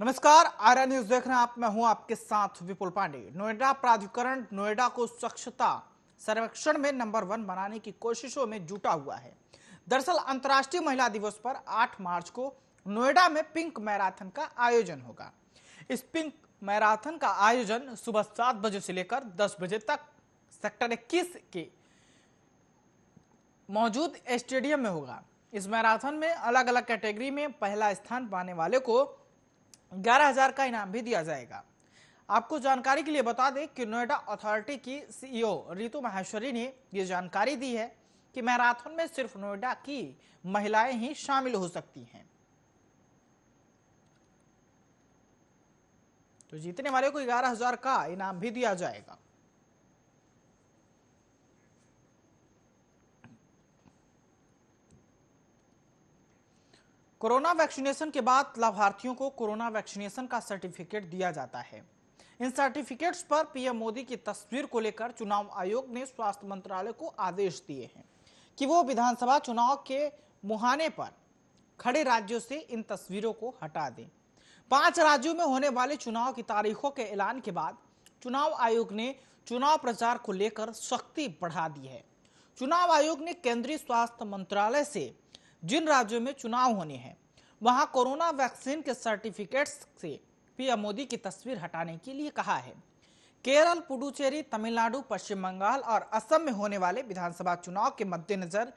नमस्कार आरा न्यूज देख रहे हैं आप मैं हूं आपके साथ विपुल पांडे नोएडा प्राधिकरण नोएडा को स्वच्छता सर्वेक्षण में नंबर वन बनाने की कोशिशों में जुटा हुआ है दरअसल अंतर्राष्ट्रीय महिला दिवस पर 8 मार्च को नोएडा में पिंक मैराथन का आयोजन होगा इस पिंक मैराथन का आयोजन सुबह सात बजे से लेकर दस बजे तक सेक्टर इक्कीस के मौजूद स्टेडियम में होगा इस मैराथन में अलग अलग कैटेगरी में पहला स्थान पाने वाले को ग्यारह हजार का इनाम भी दिया जाएगा आपको जानकारी के लिए बता दें कि नोएडा अथॉरिटी की सीईओ रितु माहेश्वरी ने ये जानकारी दी है कि मैराथन में सिर्फ नोएडा की महिलाएं ही शामिल हो सकती हैं तो जीतने वाले को ग्यारह हजार का इनाम भी दिया जाएगा कोरोना वैक्सीनेशन के बाद लाभार्थियों को कोरोना वैक्सीनेशन का सर्टिफिकेट दिया जाता है इन सर्टिफिकेट्स पर पीएम मोदी की तस्वीर को लेकर चुनाव आयोग ने स्वास्थ्य मंत्रालय को आदेश दिए हैं कि वो विधानसभा चुनाव के मुहाने पर खड़े राज्यों से इन तस्वीरों को हटा दें पांच राज्यों में होने वाले चुनाव की तारीखों के ऐलान के बाद चुनाव आयोग ने चुनाव प्रचार को लेकर सख्ती बढ़ा दी है चुनाव आयोग ने केंद्रीय स्वास्थ्य मंत्रालय से जिन राज्यों में चुनाव होने हैं वहां कोरोना वैक्सीन के सर्टिफिकेट्स से पीएम मोदी की तस्वीर हटाने के लिए कहा है केरल पुडुचेरी तमिलनाडु पश्चिम बंगाल और असम में होने वाले विधानसभा चुनाव के मद्देनजर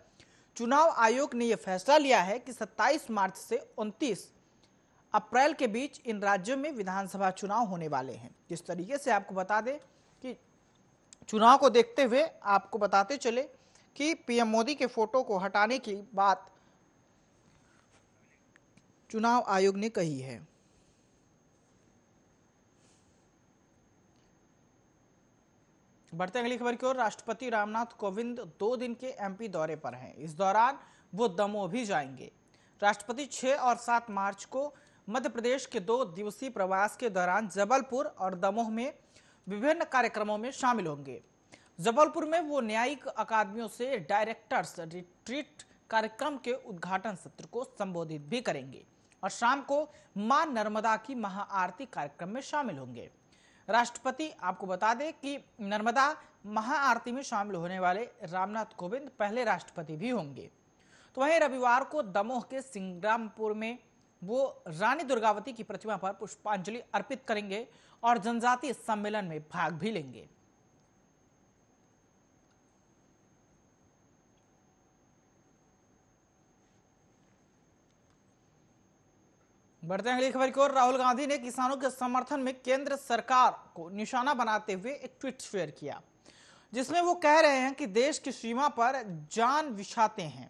चुनाव आयोग ने यह फैसला लिया है कि 27 मार्च से 29 अप्रैल के बीच इन राज्यों में विधानसभा चुनाव होने वाले हैं जिस तरीके से आपको बता दें कि चुनाव को देखते हुए आपको बताते चले कि पीएम मोदी के फोटो को हटाने की बात चुनाव आयोग ने कही है बढ़ते अगली खबर की ओर राष्ट्रपति रामनाथ कोविंद दो दिन के एमपी दौरे पर हैं इस दौरान वो दमोह भी जाएंगे राष्ट्रपति 6 और 7 मार्च को मध्य प्रदेश के दो दिवसीय प्रवास के दौरान जबलपुर और दमोह में विभिन्न कार्यक्रमों में शामिल होंगे जबलपुर में वो न्यायिक अकादमियों से डायरेक्टर्स रिट्रीट कार्यक्रम के उद्घाटन सत्र को संबोधित भी करेंगे और शाम को मां नर्मदा की महाआरती कार्यक्रम में शामिल होंगे राष्ट्रपति आपको बता दें कि नर्मदा महाआरती में शामिल होने वाले रामनाथ कोविंद पहले राष्ट्रपति भी होंगे तो वहीं रविवार को दमोह के सिंग्रामपुर में वो रानी दुर्गावती की प्रतिमा पर पुष्पांजलि अर्पित करेंगे और जनजातीय सम्मेलन में भाग भी लेंगे बढ़ते हैं अगली खबर की ओर राहुल गांधी ने किसानों के समर्थन में केंद्र सरकार को निशाना बनाते हुए एक ट्वीट शेयर किया जिसमें वो कह रहे हैं कि देश की सीमा पर जान बिछाते हैं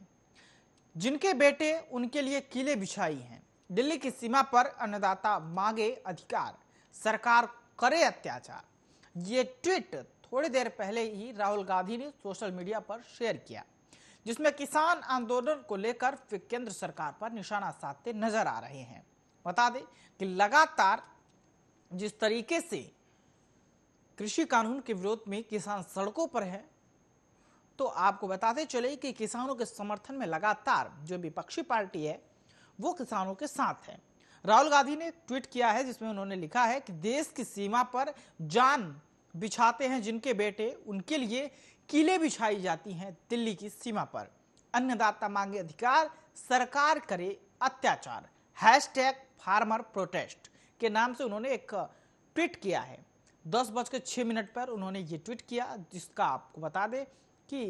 जिनके बेटे उनके लिए किले बिछाई हैं दिल्ली की सीमा पर अन्नदाता मांगे अधिकार सरकार करे अत्याचार ये ट्वीट थोड़ी देर पहले ही राहुल गांधी ने सोशल मीडिया पर शेयर किया जिसमें किसान आंदोलन को लेकर केंद्र सरकार पर निशाना साधते नजर आ रहे हैं बता दें कि लगातार जिस तरीके से कृषि कानून के विरोध में किसान सड़कों पर है तो आपको बताते चले कि किसानों के समर्थन में लगातार जो विपक्षी पार्टी है वो किसानों के साथ है राहुल गांधी ने ट्वीट किया है जिसमें उन्होंने लिखा है कि देश की सीमा पर जान बिछाते हैं जिनके बेटे उनके लिए किले बिछाई जाती हैं दिल्ली की सीमा पर अन्नदाता मांगे अधिकार सरकार करे अत्याचार हैश टैग फार्मर प्रोटेस्ट के नाम से उन्होंने एक ट्वीट किया है दस बज के छः मिनट पर उन्होंने ये ट्वीट किया जिसका आपको बता दें कि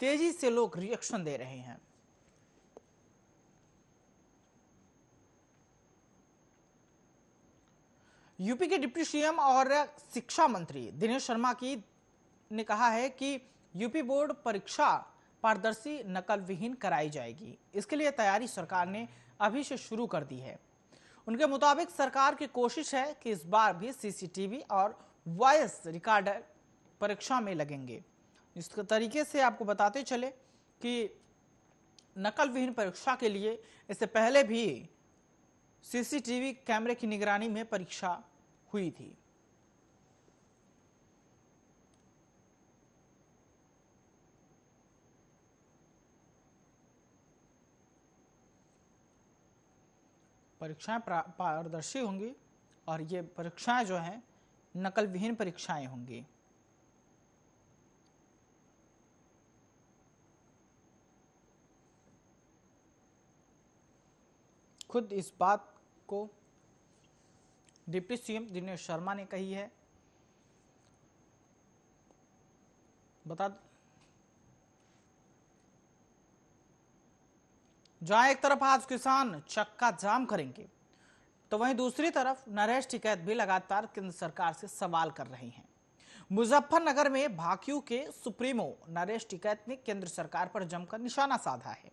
तेजी से लोग रिएक्शन दे रहे हैं यूपी के डिप्टी सीएम और शिक्षा मंत्री दिनेश शर्मा की ने कहा है कि यूपी बोर्ड परीक्षा पारदर्शी नकल विहीन कराई जाएगी इसके लिए तैयारी सरकार ने अभी से शुरू कर दी है उनके मुताबिक सरकार की कोशिश है कि इस बार भी सीसीटीवी और वॉयस रिकॉर्डर परीक्षा में लगेंगे इस तरीके से आपको बताते चले कि नकल विहीन परीक्षा के लिए इससे पहले भी सीसीटीवी कैमरे की निगरानी में परीक्षा हुई थी परीक्षाएं पारदर्शी होंगी और ये परीक्षाएं जो हैं नकल विहीन परीक्षाएं होंगी खुद इस बात को डिप्टी सीएम दिनेश शर्मा ने कही है बता जहां एक तरफ आज किसान चक्का जाम करेंगे तो वहीं दूसरी तरफ नरेश टिकैत भी लगातार केंद्र सरकार से सवाल कर रहे हैं मुजफ्फरनगर में भाकियू के सुप्रीमो नरेश टिकैत ने केंद्र सरकार पर जमकर निशाना साधा है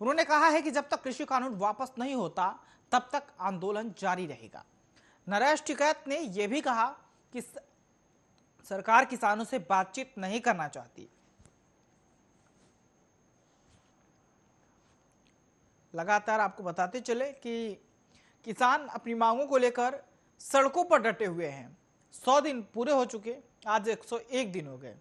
उन्होंने कहा है कि जब तक कृषि कानून वापस नहीं होता तब तक आंदोलन जारी रहेगा नरेश टिकैत ने यह भी कहा कि सरकार किसानों से बातचीत नहीं करना चाहती लगातार आपको बताते चले कि किसान अपनी मांगों को लेकर सड़कों पर डटे हुए हैं सौ दिन पूरे हो चुके आज 101 दिन हो गए